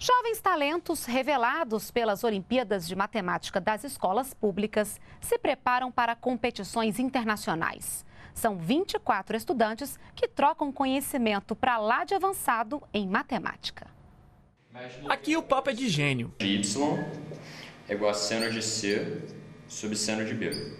Jovens talentos revelados pelas Olimpíadas de Matemática das escolas públicas se preparam para competições internacionais. São 24 estudantes que trocam conhecimento para lá de avançado em matemática. Aqui o papo é de gênio. Y é igual a seno de C sub seno de B.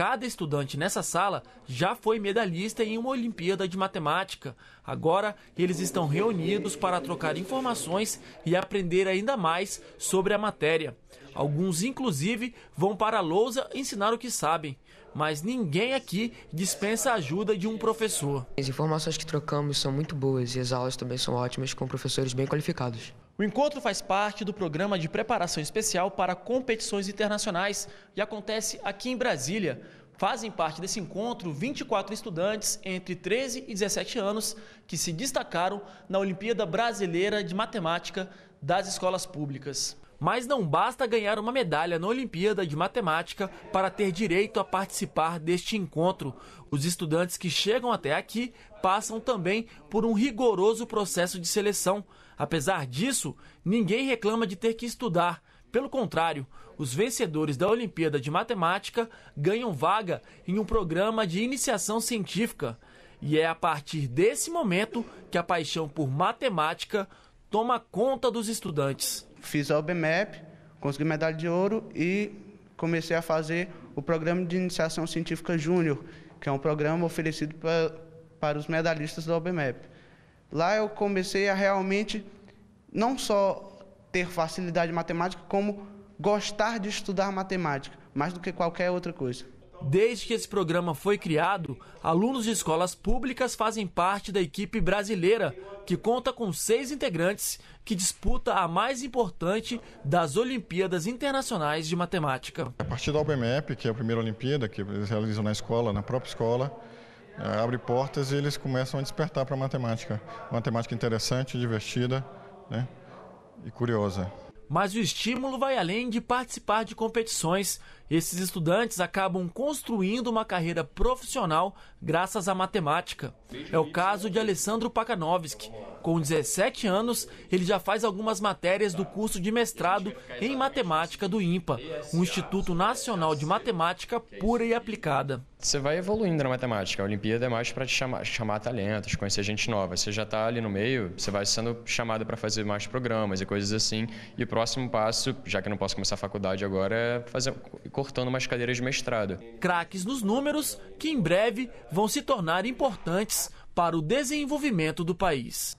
Cada estudante nessa sala já foi medalhista em uma Olimpíada de Matemática. Agora, eles estão reunidos para trocar informações e aprender ainda mais sobre a matéria. Alguns, inclusive, vão para a lousa ensinar o que sabem mas ninguém aqui dispensa a ajuda de um professor. As informações que trocamos são muito boas e as aulas também são ótimas com professores bem qualificados. O encontro faz parte do programa de preparação especial para competições internacionais e acontece aqui em Brasília. Fazem parte desse encontro 24 estudantes entre 13 e 17 anos que se destacaram na Olimpíada Brasileira de Matemática das Escolas Públicas. Mas não basta ganhar uma medalha na Olimpíada de Matemática para ter direito a participar deste encontro. Os estudantes que chegam até aqui passam também por um rigoroso processo de seleção. Apesar disso, ninguém reclama de ter que estudar. Pelo contrário, os vencedores da Olimpíada de Matemática ganham vaga em um programa de iniciação científica. E é a partir desse momento que a paixão por matemática toma conta dos estudantes. Fiz a OBMEP, consegui medalha de ouro e comecei a fazer o programa de iniciação científica júnior, que é um programa oferecido pra, para os medalhistas da OBMEP. Lá eu comecei a realmente não só ter facilidade matemática, como gostar de estudar matemática, mais do que qualquer outra coisa. Desde que esse programa foi criado, alunos de escolas públicas fazem parte da equipe brasileira, que conta com seis integrantes, que disputa a mais importante das Olimpíadas Internacionais de Matemática. É a partir da UBMEP, que é a primeira Olimpíada que eles realizam na escola, na própria escola, é, abre portas e eles começam a despertar para a matemática. Uma matemática interessante, divertida né? e curiosa mas o estímulo vai além de participar de competições. Esses estudantes acabam construindo uma carreira profissional graças à matemática. É o caso de Alessandro Pakanovski. Com 17 anos, ele já faz algumas matérias do curso de mestrado em matemática do INPA, um Instituto Nacional de Matemática Pura e Aplicada você vai evoluindo na matemática. A Olimpíada é mais para te chamar, chamar talentos, conhecer gente nova. Você já está ali no meio, você vai sendo chamado para fazer mais programas e coisas assim. E o próximo passo, já que eu não posso começar a faculdade agora, é fazer cortando umas cadeiras de mestrado. Craques nos números que em breve vão se tornar importantes para o desenvolvimento do país.